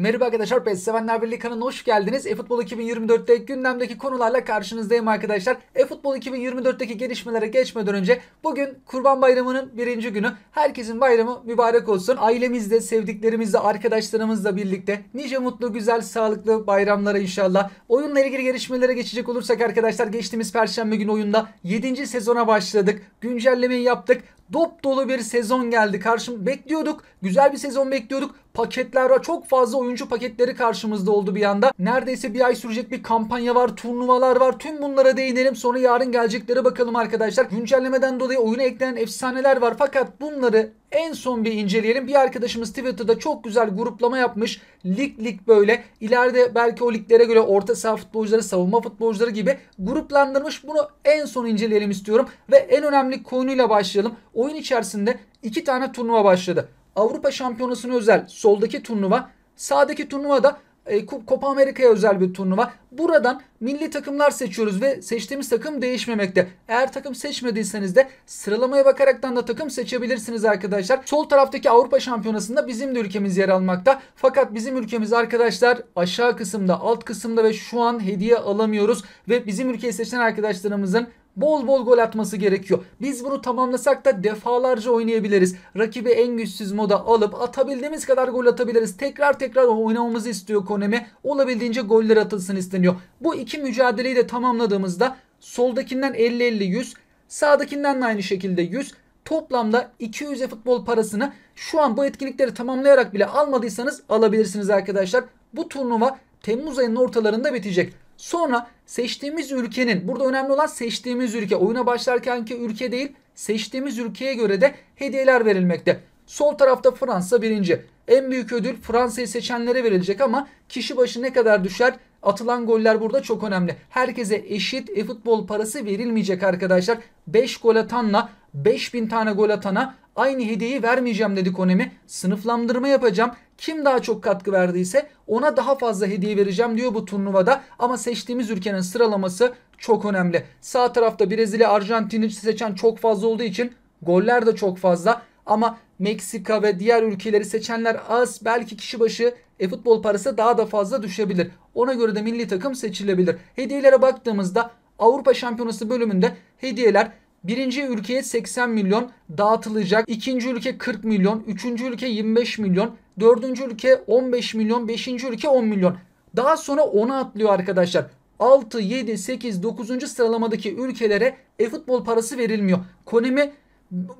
Merhaba arkadaşlar, PES Sevenler Birliği kanalına hoş geldiniz. eFootball 2024'te gündemdeki konularla karşınızdayım arkadaşlar. eFootball 2024'teki gelişmelere geçmeden önce bugün Kurban Bayramı'nın birinci günü. Herkesin bayramı mübarek olsun. Ailemizle, sevdiklerimizle, arkadaşlarımızla birlikte nice mutlu, güzel, sağlıklı bayramlara inşallah. Oyunla ilgili gelişmelere geçecek olursak arkadaşlar geçtiğimiz Perşembe günü oyunda 7. sezona başladık. Güncellemeyi yaptık dop dolu bir sezon geldi. Karşım bekliyorduk. Güzel bir sezon bekliyorduk. Paketler var. Çok fazla oyuncu paketleri karşımızda oldu bir anda. Neredeyse bir ay sürecek bir kampanya var. Turnuvalar var. Tüm bunlara değinelim. Sonra yarın geleceklere bakalım arkadaşlar. Güncellemeden dolayı oyuna eklenen efsaneler var. Fakat bunları en son bir inceleyelim. Bir arkadaşımız Twitter'da çok güzel gruplama yapmış. Lig lig böyle. İleride belki o liglere göre orta saha futbolcuları, savunma futbolcuları gibi gruplandırmış. Bunu en son inceleyelim istiyorum. Ve en önemli konuyla başlayalım. Oyun içerisinde iki tane turnuva başladı. Avrupa Şampiyonası'na özel soldaki turnuva, sağdaki turnuva da e, Copa Amerika'ya özel bir turnuva. Buradan milli takımlar seçiyoruz ve seçtiğimiz takım değişmemekte. Eğer takım seçmediyseniz de sıralamaya bakaraktan da takım seçebilirsiniz arkadaşlar. Sol taraftaki Avrupa Şampiyonası'nda bizim de ülkemiz yer almakta. Fakat bizim ülkemiz arkadaşlar aşağı kısımda, alt kısımda ve şu an hediye alamıyoruz ve bizim ülkeyi seçen arkadaşlarımızın bol bol gol atması gerekiyor. Biz bunu tamamlasak da defalarca oynayabiliriz. Rakibi en güçsüz moda alıp atabildiğimiz kadar gol atabiliriz. Tekrar tekrar oynamamızı istiyor Konemi. Olabildiğince goller atılsın isteniyor. Bu iki mücadeleyi de tamamladığımızda soldakinden 50-50-100, sağdakinden de aynı şekilde 100. Toplamda 200'e futbol parasını şu an bu etkinlikleri tamamlayarak bile almadıysanız alabilirsiniz arkadaşlar. Bu turnuva Temmuz ayının ortalarında bitecek. Sonra seçtiğimiz ülkenin burada önemli olan seçtiğimiz ülke oyuna başlarkenki ülke değil seçtiğimiz ülkeye göre de hediyeler verilmekte. Sol tarafta Fransa birinci. En büyük ödül Fransa'yı seçenlere verilecek ama kişi başı ne kadar düşer? Atılan goller burada çok önemli. Herkese eşit e-futbol parası verilmeyecek arkadaşlar. 5 gol atanla 5000 tane gol atana aynı hediyeyi vermeyeceğim dedi Konemi. Sınıflandırma yapacağım. Kim daha çok katkı verdiyse ona daha fazla hediye vereceğim diyor bu turnuvada. Ama seçtiğimiz ülkenin sıralaması çok önemli. Sağ tarafta Brezilya, Arjantin'i seçen çok fazla olduğu için goller de çok fazla. Ama Meksika ve diğer ülkeleri seçenler az. Belki kişi başı e-futbol parası daha da fazla düşebilir. Ona göre de milli takım seçilebilir. Hediyelere baktığımızda Avrupa Şampiyonası bölümünde hediyeler Birinci ülkeye 80 milyon dağıtılacak. ikinci ülke 40 milyon. Üçüncü ülke 25 milyon. Dördüncü ülke 15 milyon. Beşinci ülke 10 milyon. Daha sonra 10'a atlıyor arkadaşlar. 6, 7, 8, 9. sıralamadaki ülkelere e-futbol parası verilmiyor. Konemi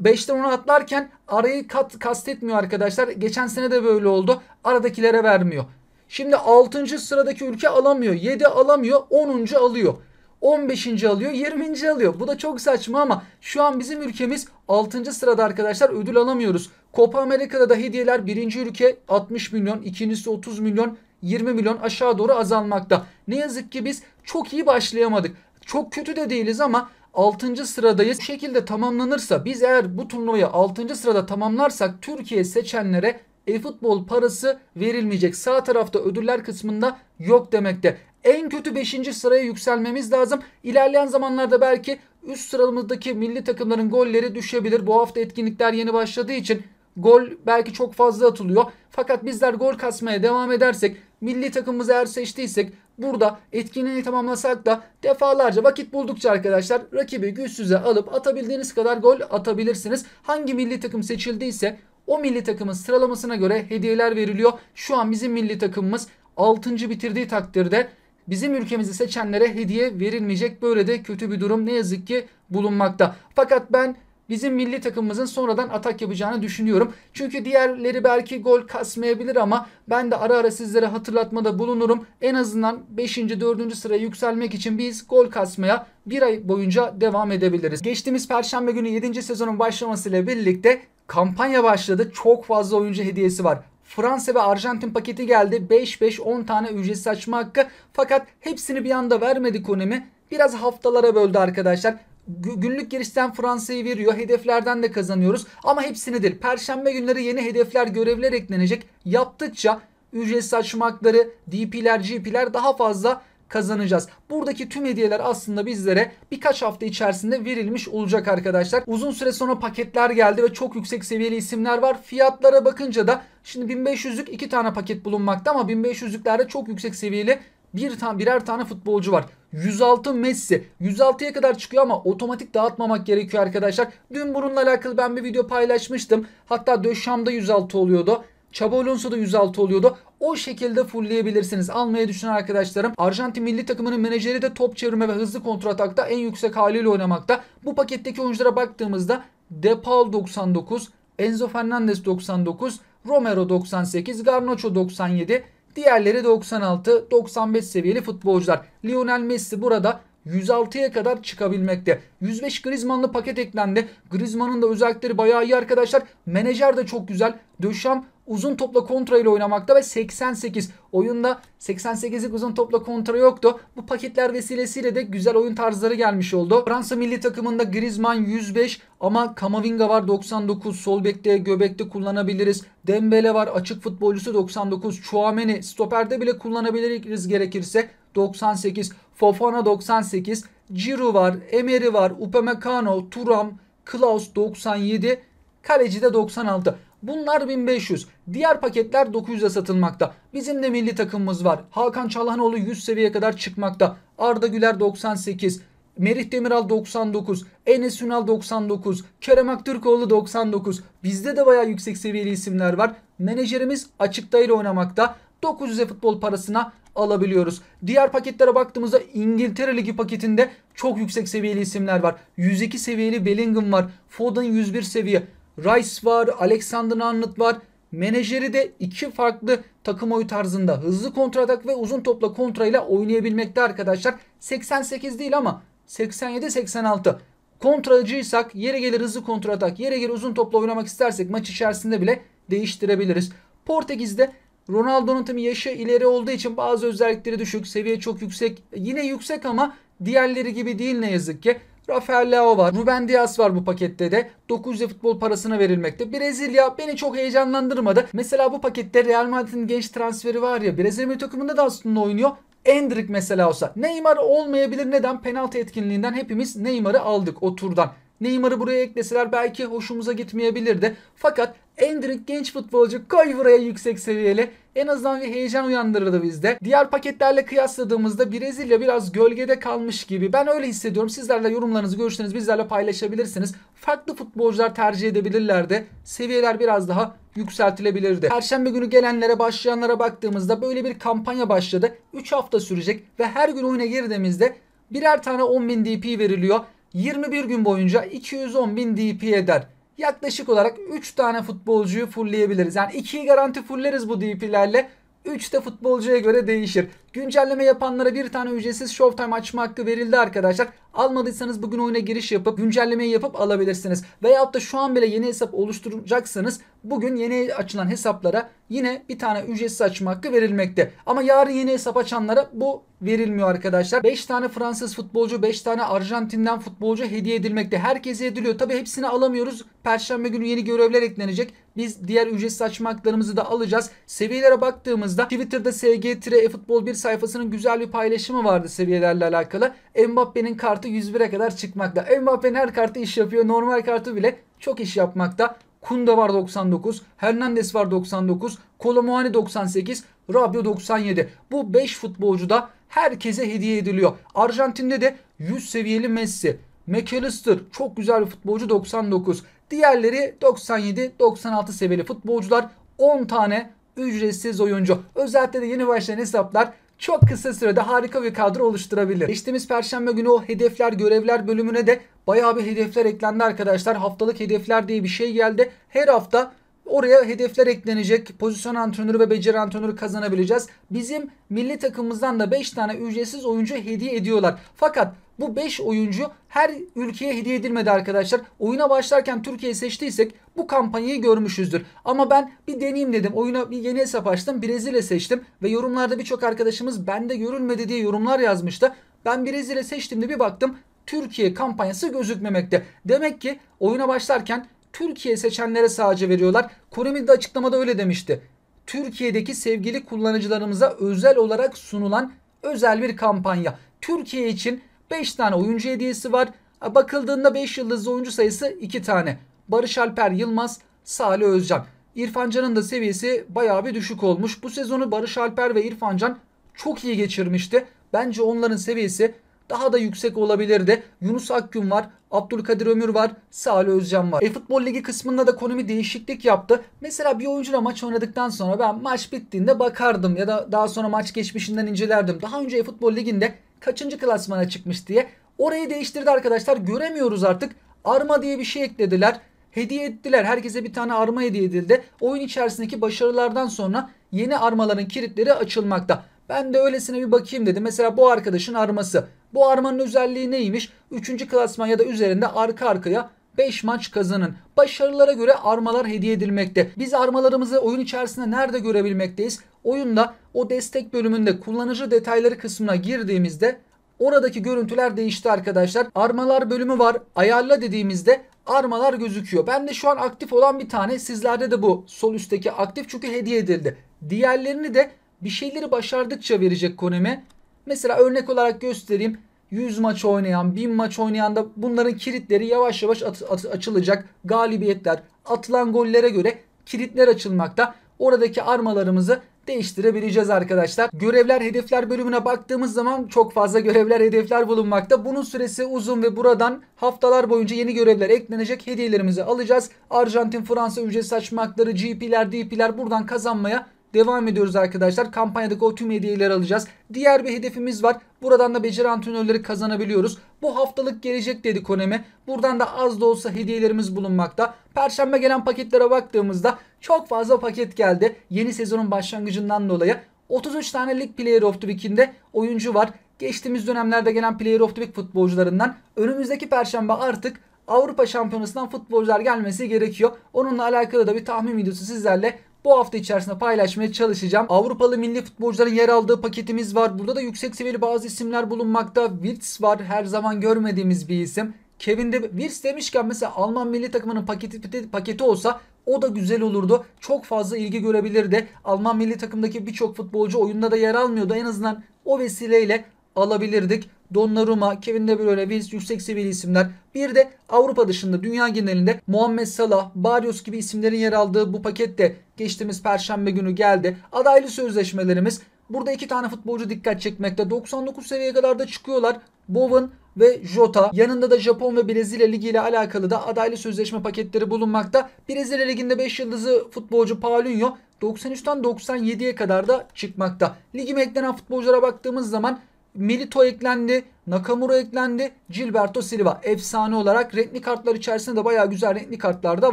5'ten 10'a atlarken arayı kat, kastetmiyor arkadaşlar. Geçen sene de böyle oldu. Aradakilere vermiyor. Şimdi 6. sıradaki ülke alamıyor. 7 alamıyor. 10. alıyor. 15. alıyor 20. alıyor. Bu da çok saçma ama şu an bizim ülkemiz 6. sırada arkadaşlar ödül alamıyoruz. Copa Amerika'da da hediyeler 1. ülke 60 milyon, ikincisi 30 milyon, 20 milyon aşağı doğru azalmakta. Ne yazık ki biz çok iyi başlayamadık. Çok kötü de değiliz ama 6. sıradayız. Bu şekilde tamamlanırsa biz eğer bu turnuvayı 6. sırada tamamlarsak Türkiye seçenlere e-futbol parası verilmeyecek. Sağ tarafta ödüller kısmında yok demekte en kötü 5. sıraya yükselmemiz lazım. İlerleyen zamanlarda belki üst sıralımızdaki milli takımların golleri düşebilir. Bu hafta etkinlikler yeni başladığı için gol belki çok fazla atılıyor. Fakat bizler gol kasmaya devam edersek, milli takımımızı eğer seçtiysek burada etkinliği tamamlasak da defalarca vakit buldukça arkadaşlar rakibi güçsüze alıp atabildiğiniz kadar gol atabilirsiniz. Hangi milli takım seçildiyse o milli takımın sıralamasına göre hediyeler veriliyor. Şu an bizim milli takımımız 6. bitirdiği takdirde bizim ülkemizi seçenlere hediye verilmeyecek böyle de kötü bir durum ne yazık ki bulunmakta. Fakat ben bizim milli takımımızın sonradan atak yapacağını düşünüyorum. Çünkü diğerleri belki gol kasmayabilir ama ben de ara ara sizlere hatırlatmada bulunurum. En azından 5. 4. sıraya yükselmek için biz gol kasmaya bir ay boyunca devam edebiliriz. Geçtiğimiz perşembe günü 7. sezonun başlamasıyla birlikte kampanya başladı. Çok fazla oyuncu hediyesi var. Fransa ve Arjantin paketi geldi. 5-5-10 tane ücretsiz açma hakkı. Fakat hepsini bir anda vermedi Konemi. Biraz haftalara böldü arkadaşlar günlük girişten Fransa'yı veriyor. Hedeflerden de kazanıyoruz. Ama hepsini nedir? Perşembe günleri yeni hedefler, görevler eklenecek. Yaptıkça ücretsiz açma hakları, DP'ler, GP'ler daha fazla kazanacağız. Buradaki tüm hediyeler aslında bizlere birkaç hafta içerisinde verilmiş olacak arkadaşlar. Uzun süre sonra paketler geldi ve çok yüksek seviyeli isimler var. Fiyatlara bakınca da şimdi 1500'lük iki tane paket bulunmakta ama 1500'lüklerde çok yüksek seviyeli bir tane birer tane futbolcu var. 106 Messi. 106'ya kadar çıkıyor ama otomatik dağıtmamak gerekiyor arkadaşlar. Dün bununla alakalı ben bir video paylaşmıştım. Hatta Döşam'da 106 oluyordu. Chabo Alonso'da 106 oluyordu o şekilde fullleyebilirsiniz. Almaya düşünen arkadaşlarım Arjantin milli takımının menajeri de top çevirme ve hızlı kontratakta en yüksek haliyle oynamakta. Bu paketteki oyunculara baktığımızda Depal 99, Enzo Fernandez 99, Romero 98, Garnacho 97, diğerleri 96, 95 seviyeli futbolcular. Lionel Messi burada 106'ya kadar çıkabilmekte. 105 Griezmann'lı paket eklendi. Griezmann'ın da özellikleri bayağı iyi arkadaşlar. Menajer de çok güzel. Döşem uzun topla kontra ile oynamakta ve 88 oyunda 88'lik uzun topla kontra yoktu. Bu paketler vesilesiyle de güzel oyun tarzları gelmiş oldu. Fransa milli takımında Griezmann 105 ama Kamavinga var 99. Sol bekte göbekte kullanabiliriz. Dembele var açık futbolcusu 99. Chouameni stoperde bile kullanabiliriz gerekirse 98. Fofana 98. Ciro var, Emery var, Upamecano, Turam, Klaus 97, kaleci de 96. Bunlar 1500. Diğer paketler 900'e satılmakta. Bizim de milli takımımız var. Hakan Çalhanoğlu 100 seviyeye kadar çıkmakta. Arda Güler 98. Merih Demiral 99, Enes Ünal 99, Kerem Aktürkoğlu 99. Bizde de bayağı yüksek seviyeli isimler var. Menajerimiz açıkta ile oynamakta. 900'e futbol parasına alabiliyoruz. Diğer paketlere baktığımızda İngiltere Ligi paketinde çok yüksek seviyeli isimler var. 102 seviyeli Bellingham var. Foden 101 seviye. Rice var, Alexander Arnold var. Menajeri de iki farklı takım oyu tarzında hızlı kontratak ve uzun topla kontrayla oynayabilmekte arkadaşlar. 88 değil ama 87-86. Kontracıysak yere gelir hızlı kontratak, yere gelir uzun topla oynamak istersek maç içerisinde bile değiştirebiliriz. Portekiz'de Ronaldo'nun tabii yaşı ileri olduğu için bazı özellikleri düşük, seviye çok yüksek. Yine yüksek ama diğerleri gibi değil ne yazık ki. Rafael Leao var. Ruben Dias var bu pakette de. 900 futbol parasına verilmekte. Brezilya beni çok heyecanlandırmadı. Mesela bu pakette Real Madrid'in genç transferi var ya. Brezilya takımında da aslında oynuyor. Endrick mesela olsa. Neymar olmayabilir. Neden? Penaltı etkinliğinden hepimiz Neymar'ı aldık o turdan. Neymar'ı buraya ekleseler belki hoşumuza gitmeyebilirdi. Fakat Endrick genç futbolcu koy buraya yüksek seviyeli. En azından bir heyecan uyandırırdı bizde. Diğer paketlerle kıyasladığımızda Brezilya biraz gölgede kalmış gibi. Ben öyle hissediyorum. Sizlerle yorumlarınızı, görüşlerinizi bizlerle paylaşabilirsiniz. Farklı futbolcular tercih edebilirlerdi. Seviyeler biraz daha yükseltilebilirdi. Perşembe günü gelenlere başlayanlara baktığımızda böyle bir kampanya başladı. 3 hafta sürecek ve her gün oyuna girdiğimizde birer tane 10.000 DP veriliyor. 21 gün boyunca 210 bin DP eder. Yaklaşık olarak 3 tane futbolcuyu fullleyebiliriz. Yani 2'yi garanti fulleriz bu DP'lerle. 3 de futbolcuya göre değişir. Güncelleme yapanlara bir tane ücretsiz Showtime açma hakkı verildi arkadaşlar. Almadıysanız bugün oyuna giriş yapıp güncellemeyi yapıp alabilirsiniz. Veyahut da şu an bile yeni hesap oluşturacaksanız bugün yeni açılan hesaplara yine bir tane ücretsiz açma hakkı verilmekte. Ama yarın yeni hesap açanlara bu verilmiyor arkadaşlar. 5 tane Fransız futbolcu, 5 tane Arjantin'den futbolcu hediye edilmekte. Herkese ediliyor. Tabi hepsini alamıyoruz. Perşembe günü yeni görevler eklenecek. Biz diğer ücretsiz açma haklarımızı da alacağız. Seviyelere baktığımızda Twitter'da SG-eFutbol 1 sayfasının güzel bir paylaşımı vardı seviyelerle alakalı. Mbappe'nin kartı kartı 101'e kadar çıkmakta. Mbappe'nin her kartı iş yapıyor. Normal kartı bile çok iş yapmakta. Kunda var 99, Hernandez var 99, Kolomuani 98, Rabio 97. Bu 5 futbolcu da herkese hediye ediliyor. Arjantin'de de 100 seviyeli Messi, McAllister çok güzel bir futbolcu 99. Diğerleri 97-96 seviyeli futbolcular 10 tane ücretsiz oyuncu. Özellikle de yeni başlayan hesaplar çok kısa sürede harika bir kadro oluşturabilir. Geçtiğimiz perşembe günü o hedefler görevler bölümüne de bayağı bir hedefler eklendi arkadaşlar. Haftalık hedefler diye bir şey geldi. Her hafta Oraya hedefler eklenecek. Pozisyon antrenörü ve beceri antrenörü kazanabileceğiz. Bizim milli takımımızdan da 5 tane ücretsiz oyuncu hediye ediyorlar. Fakat bu 5 oyuncu her ülkeye hediye edilmedi arkadaşlar. Oyuna başlarken Türkiye'yi seçtiysek bu kampanyayı görmüşüzdür. Ama ben bir deneyeyim dedim. Oyuna bir yeni hesap açtım. Brezilya seçtim. Ve yorumlarda birçok arkadaşımız bende görülmedi diye yorumlar yazmıştı. Ben Brezilya seçtim seçtiğimde bir baktım. Türkiye kampanyası gözükmemekte. Demek ki oyuna başlarken Türkiye seçenlere sadece veriyorlar. Koremil de açıklamada öyle demişti. Türkiye'deki sevgili kullanıcılarımıza özel olarak sunulan özel bir kampanya. Türkiye için 5 tane oyuncu hediyesi var. Bakıldığında 5 yıldızlı oyuncu sayısı 2 tane. Barış Alper Yılmaz, Salih Özcan. İrfan Can'ın da seviyesi bayağı bir düşük olmuş. Bu sezonu Barış Alper ve İrfan Can çok iyi geçirmişti. Bence onların seviyesi daha da yüksek olabilirdi. Yunus Akgün var. Abdülkadir Ömür var. Salih Özcan var. E-Futbol Ligi kısmında da konumi değişiklik yaptı. Mesela bir oyuncuyla maç oynadıktan sonra ben maç bittiğinde bakardım ya da daha sonra maç geçmişinden incelerdim. Daha önce E-Futbol Ligi'nde kaçıncı klasmana çıkmış diye. Orayı değiştirdi arkadaşlar. Göremiyoruz artık. Arma diye bir şey eklediler. Hediye ettiler. Herkese bir tane arma hediye edildi. Oyun içerisindeki başarılardan sonra yeni armaların kilitleri açılmakta. Ben de öylesine bir bakayım dedi. Mesela bu arkadaşın arması. Bu armanın özelliği neymiş? 3. klasman ya da üzerinde arka arkaya 5 maç kazanın. Başarılara göre armalar hediye edilmekte. Biz armalarımızı oyun içerisinde nerede görebilmekteyiz? Oyunda o destek bölümünde kullanıcı detayları kısmına girdiğimizde oradaki görüntüler değişti arkadaşlar. Armalar bölümü var. Ayarla dediğimizde armalar gözüküyor. Ben de şu an aktif olan bir tane sizlerde de bu sol üstteki aktif çünkü hediye edildi. Diğerlerini de bir şeyleri başardıkça verecek Konemi. Mesela örnek olarak göstereyim. 100 maç oynayan, 1000 maç oynayan da bunların kilitleri yavaş yavaş at, at, açılacak. Galibiyetler, atılan gollere göre kilitler açılmakta. Oradaki armalarımızı değiştirebileceğiz arkadaşlar. Görevler hedefler bölümüne baktığımız zaman çok fazla görevler hedefler bulunmakta. Bunun süresi uzun ve buradan haftalar boyunca yeni görevler eklenecek. Hediyelerimizi alacağız. Arjantin, Fransa ücretsiz açmakları, GP'ler, DP'ler buradan kazanmaya devam ediyoruz arkadaşlar. Kampanyadaki o tüm hediyeleri alacağız. Diğer bir hedefimiz var. Buradan da beceri antrenörleri kazanabiliyoruz. Bu haftalık gelecek dedi Konemi. Buradan da az da olsa hediyelerimiz bulunmakta. Perşembe gelen paketlere baktığımızda çok fazla paket geldi. Yeni sezonun başlangıcından dolayı 33 tane Lig Player of the Week'inde oyuncu var. Geçtiğimiz dönemlerde gelen Player of the Week futbolcularından önümüzdeki perşembe artık Avrupa Şampiyonası'ndan futbolcular gelmesi gerekiyor. Onunla alakalı da bir tahmin videosu sizlerle bu hafta içerisinde paylaşmaya çalışacağım. Avrupalı milli futbolcuların yer aldığı paketimiz var. Burada da yüksek seviyeli bazı isimler bulunmakta. Wirtz var. Her zaman görmediğimiz bir isim. Kevin de Wirtz demişken mesela Alman milli takımının paketi, paketi olsa o da güzel olurdu. Çok fazla ilgi görebilirdi. Alman milli takımdaki birçok futbolcu oyunda da yer almıyordu. En azından o vesileyle alabilirdik. Donnarumma, Kevin De Bruyne, Wills yüksek seviyeli isimler. Bir de Avrupa dışında dünya genelinde Muhammed Salah, Barrios gibi isimlerin yer aldığı bu paket de geçtiğimiz perşembe günü geldi. Adaylı sözleşmelerimiz Burada iki tane futbolcu dikkat çekmekte. 99 seviyeye kadar da çıkıyorlar. Bowen ve Jota. Yanında da Japon ve Brezilya Ligi ile alakalı da adaylı sözleşme paketleri bulunmakta. Brezilya Ligi'nde 5 yıldızı futbolcu Paulinho 93'ten 97'ye kadar da çıkmakta. Ligi eklenen futbolculara baktığımız zaman Milito eklendi. Nakamura eklendi. Gilberto Silva efsane olarak renkli kartlar içerisinde de bayağı güzel renkli kartlar da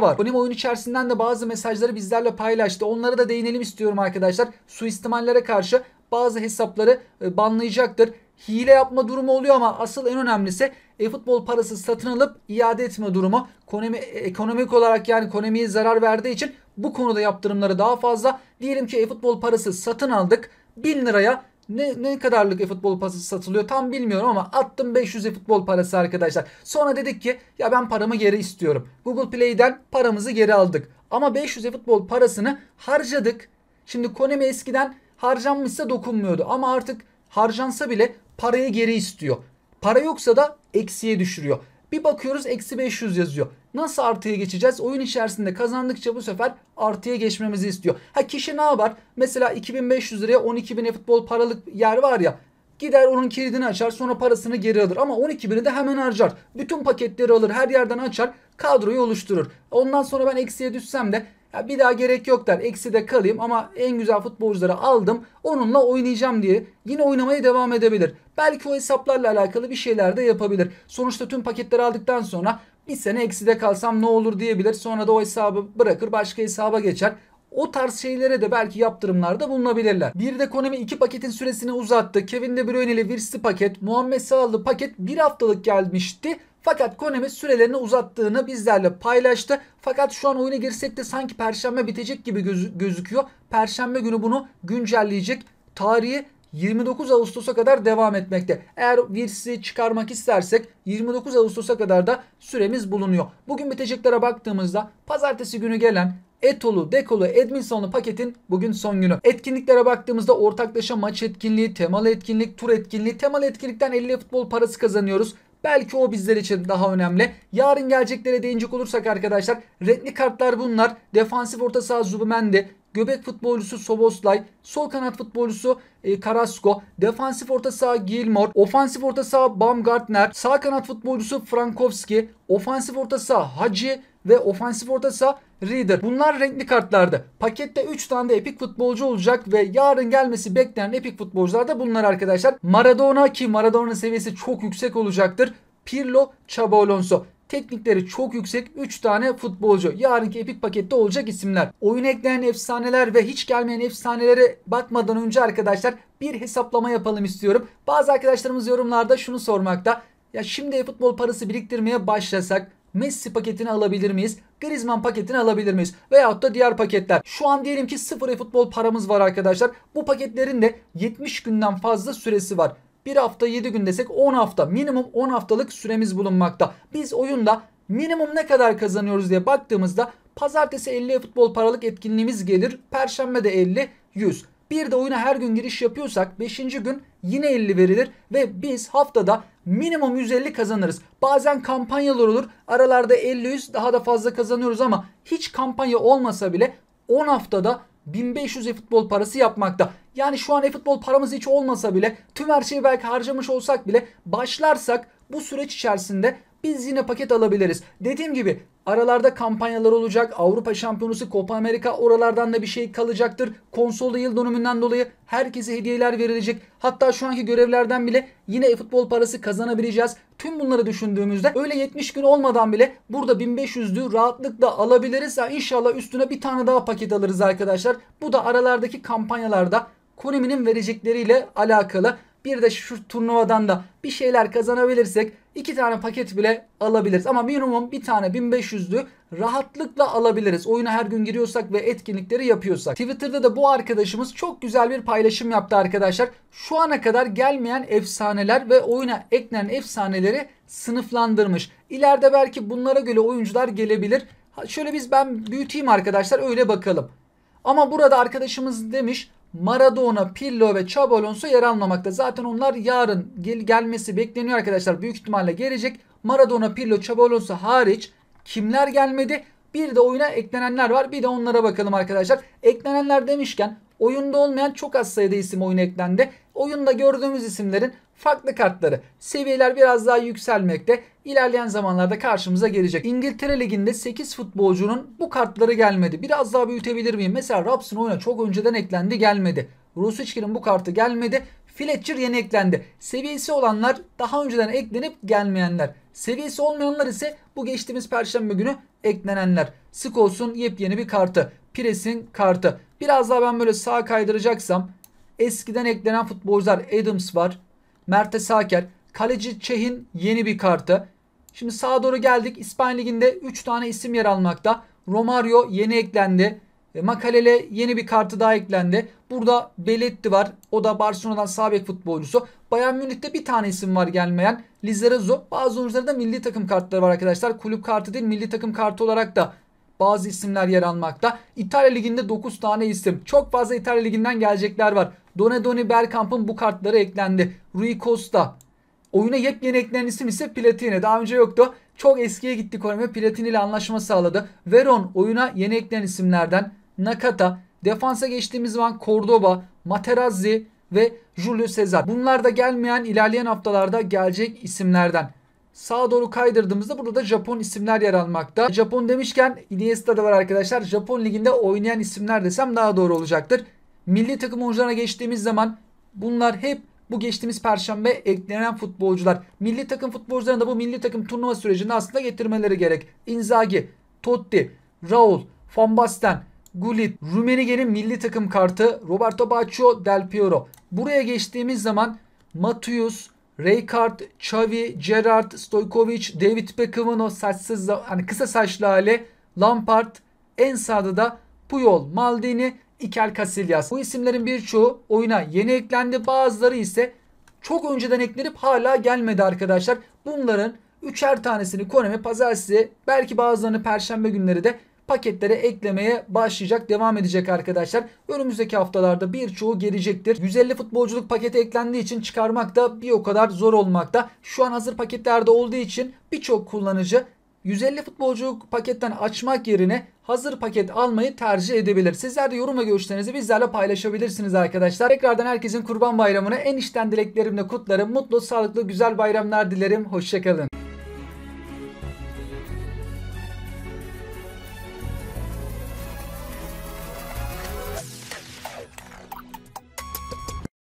var. Onim oyun içerisinden de bazı mesajları bizlerle paylaştı. Onlara da değinelim istiyorum arkadaşlar. Suistimallere karşı bazı hesapları e, banlayacaktır. Hile yapma durumu oluyor ama asıl en önemlisi e-futbol parası satın alıp iade etme durumu. Konemi, ekonomik olarak yani Konami'ye zarar verdiği için bu konuda yaptırımları daha fazla. Diyelim ki e-futbol parası satın aldık. 1000 liraya ne, ne kadarlık e-futbol pası satılıyor tam bilmiyorum ama attım 500 e-futbol parası arkadaşlar. Sonra dedik ki ya ben paramı geri istiyorum. Google Play'den paramızı geri aldık. Ama 500 e-futbol parasını harcadık. Şimdi Konami eskiden harcanmışsa dokunmuyordu. Ama artık harcansa bile parayı geri istiyor. Para yoksa da eksiye düşürüyor. Bir bakıyoruz eksi 500 yazıyor. Nasıl artıya geçeceğiz? Oyun içerisinde kazandıkça bu sefer artıya geçmemizi istiyor. Ha kişi ne yapar? Mesela 2500 liraya 12.000 futbol paralık yer var ya. Gider onun kilidini açar sonra parasını geri alır. Ama 12.000'i de hemen harcar. Bütün paketleri alır her yerden açar kadroyu oluşturur. Ondan sonra ben eksiye düşsem de ya bir daha gerek yok der. Ekside kalayım ama en güzel futbolcuları aldım. Onunla oynayacağım diye yine oynamaya devam edebilir. Belki o hesaplarla alakalı bir şeyler de yapabilir. Sonuçta tüm paketleri aldıktan sonra bir sene ekside kalsam ne olur diyebilir. Sonra da o hesabı bırakır başka hesaba geçer. O tarz şeylere de belki yaptırımlarda bulunabilirler. Bir de Konami iki paketin süresini uzattı. Kevin De Bruyne ile Virsi paket, Muhammed Salah'lı paket bir haftalık gelmişti. Fakat Konami sürelerini uzattığını bizlerle paylaştı. Fakat şu an oyuna girsek de sanki perşembe bitecek gibi göz gözüküyor. Perşembe günü bunu güncelleyecek. Tarihi 29 Ağustos'a kadar devam etmekte. Eğer virsi çıkarmak istersek 29 Ağustos'a kadar da süremiz bulunuyor. Bugün biteceklere baktığımızda pazartesi günü gelen Etolu, Dekolu, Edminsonlu paketin bugün son günü. Etkinliklere baktığımızda ortaklaşa maç etkinliği, temalı etkinlik, tur etkinliği. Temalı etkinlikten 50 futbol parası kazanıyoruz. Belki o bizler için daha önemli. Yarın geleceklere değinecek olursak arkadaşlar renkli kartlar bunlar. Defansif orta saha Zubimendi, Göbek futbolcusu Soboslay, sol kanat futbolcusu e, Carrasco, defansif orta saha Gilmore, ofansif orta saha Baumgartner, sağ kanat futbolcusu Frankowski, ofansif orta saha Hacı ve ofansif orta saha Reader. Bunlar renkli kartlardı. Pakette 3 tane de epik futbolcu olacak ve yarın gelmesi beklenen epik futbolcular da bunlar arkadaşlar. Maradona ki Maradona seviyesi çok yüksek olacaktır. Pirlo, Xabi Alonso. Teknikleri çok yüksek 3 tane futbolcu. Yarınki epik pakette olacak isimler. Oyun eklenen efsaneler ve hiç gelmeyen efsanelere bakmadan önce arkadaşlar bir hesaplama yapalım istiyorum. Bazı arkadaşlarımız yorumlarda şunu sormakta. Ya şimdi futbol parası biriktirmeye başlasak Messi paketini alabilir miyiz? Griezmann paketini alabilir miyiz? Veyahut da diğer paketler. Şu an diyelim ki sıfır futbol paramız var arkadaşlar. Bu paketlerin de 70 günden fazla süresi var. 1 hafta 7 gün desek 10 hafta minimum 10 haftalık süremiz bulunmakta. Biz oyunda minimum ne kadar kazanıyoruz diye baktığımızda pazartesi 50 futbol paralık etkinliğimiz gelir. Perşembe de 50 100. Bir de oyuna her gün giriş yapıyorsak 5. gün yine 50 verilir ve biz haftada minimum 150 kazanırız. Bazen kampanyalar olur. Aralarda 50-100 daha da fazla kazanıyoruz ama hiç kampanya olmasa bile 10 haftada 1500 e futbol parası yapmakta. Yani şu an e-futbol paramız hiç olmasa bile tüm her şeyi belki harcamış olsak bile başlarsak bu süreç içerisinde biz yine paket alabiliriz. Dediğim gibi aralarda kampanyalar olacak. Avrupa Şampiyonası, Copa Amerika oralardan da bir şey kalacaktır. Konsolda yıl dönümünden dolayı herkese hediyeler verilecek. Hatta şu anki görevlerden bile yine e-futbol parası kazanabileceğiz. Tüm bunları düşündüğümüzde öyle 70 gün olmadan bile burada 1500'lü rahatlıkla alabiliriz. Yani inşallah üstüne bir tane daha paket alırız arkadaşlar. Bu da aralardaki kampanyalarda Konemi'nin verecekleriyle alakalı. Bir de şu turnuvadan da bir şeyler kazanabilirsek iki tane paket bile alabiliriz. Ama minimum bir tane 1500'lü rahatlıkla alabiliriz. Oyuna her gün giriyorsak ve etkinlikleri yapıyorsak. Twitter'da da bu arkadaşımız çok güzel bir paylaşım yaptı arkadaşlar. Şu ana kadar gelmeyen efsaneler ve oyuna eklenen efsaneleri sınıflandırmış. İleride belki bunlara göre oyuncular gelebilir. Şöyle biz ben büyüteyim arkadaşlar öyle bakalım. Ama burada arkadaşımız demiş Maradona, Pillo ve Xabi Alonso yer almamakta. Zaten onlar yarın gel gelmesi bekleniyor arkadaşlar. Büyük ihtimalle gelecek. Maradona, Pillo, Xabi Alonso hariç kimler gelmedi? Bir de oyuna eklenenler var. Bir de onlara bakalım arkadaşlar. Eklenenler demişken oyunda olmayan çok az sayıda isim oyuna eklendi. Oyunda gördüğümüz isimlerin farklı kartları. Seviyeler biraz daha yükselmekte. İlerleyen zamanlarda karşımıza gelecek. İngiltere Ligi'nde 8 futbolcunun bu kartları gelmedi. Biraz daha büyütebilir miyim? Mesela Robson oyuna çok önceden eklendi gelmedi. Rusiçkinin bu kartı gelmedi. Fletcher yeni eklendi. Seviyesi olanlar daha önceden eklenip gelmeyenler. Seviyesi olmayanlar ise bu geçtiğimiz perşembe günü eklenenler. Scholes'un yepyeni bir kartı. Pires'in kartı. Biraz daha ben böyle sağa kaydıracaksam eskiden eklenen futbolcular Adams var. Mertes Haker. Kaleci Çeh'in yeni bir kartı. Şimdi sağa doğru geldik. İspanya Ligi'nde 3 tane isim yer almakta. Romario yeni eklendi. E, Makalele yeni bir kartı daha eklendi. Burada Belletti var. O da Barcelona'dan sabit futbolcusu. Bayern Münih'te bir tane isim var gelmeyen. Lizarazu. Bazı oyuncularda milli takım kartları var arkadaşlar. Kulüp kartı değil milli takım kartı olarak da bazı isimler yer almakta. İtalya Ligi'nde 9 tane isim. Çok fazla İtalya Ligi'nden gelecekler var. Donedoni Bergkamp'ın bu kartları eklendi. Rui Costa. Oyuna yepyeni eklenen isim ise Platini. Daha önce yoktu. Çok eskiye gitti Konami. Platini ile anlaşma sağladı. Veron oyuna yeni eklenen isimlerden. Nakata. Defansa geçtiğimiz zaman Cordoba, Materazzi ve Julio Cesar. Bunlar da gelmeyen ilerleyen haftalarda gelecek isimlerden. Sağa doğru kaydırdığımızda burada da Japon isimler yer almakta. Japon demişken Iniesta da var arkadaşlar. Japon liginde oynayan isimler desem daha doğru olacaktır milli takım oyuncularına geçtiğimiz zaman bunlar hep bu geçtiğimiz perşembe eklenen futbolcular. Milli takım futbolcularını da bu milli takım turnuva sürecinde aslında getirmeleri gerek. Inzaghi, Totti, Raul, Van Basten, Gullit, Rumenige'nin milli takım kartı, Roberto Baccio, Del Piero. Buraya geçtiğimiz zaman Matius, Rijkaard, Xavi, Gerrard, Stojkovic, David Beckham'ın o saçsız, hani kısa saçlı hali, Lampard, en sağda da Puyol, Maldini Iker Casillas. Bu isimlerin birçoğu oyuna yeni eklendi. Bazıları ise çok önceden eklenip hala gelmedi arkadaşlar. Bunların üçer tanesini Konami pazar size belki bazılarını perşembe günleri de paketlere eklemeye başlayacak, devam edecek arkadaşlar. Önümüzdeki haftalarda birçoğu gelecektir. 150 futbolculuk paketi eklendiği için çıkarmak da bir o kadar zor olmakta. Şu an hazır paketlerde olduğu için birçok kullanıcı 150 futbolcu paketten açmak yerine hazır paket almayı tercih edebilir. Sizler de yorum ve görüşlerinizi bizlerle paylaşabilirsiniz arkadaşlar. Tekrardan herkesin kurban bayramını en içten dileklerimle kutlarım. Mutlu, sağlıklı, güzel bayramlar dilerim. Hoşçakalın.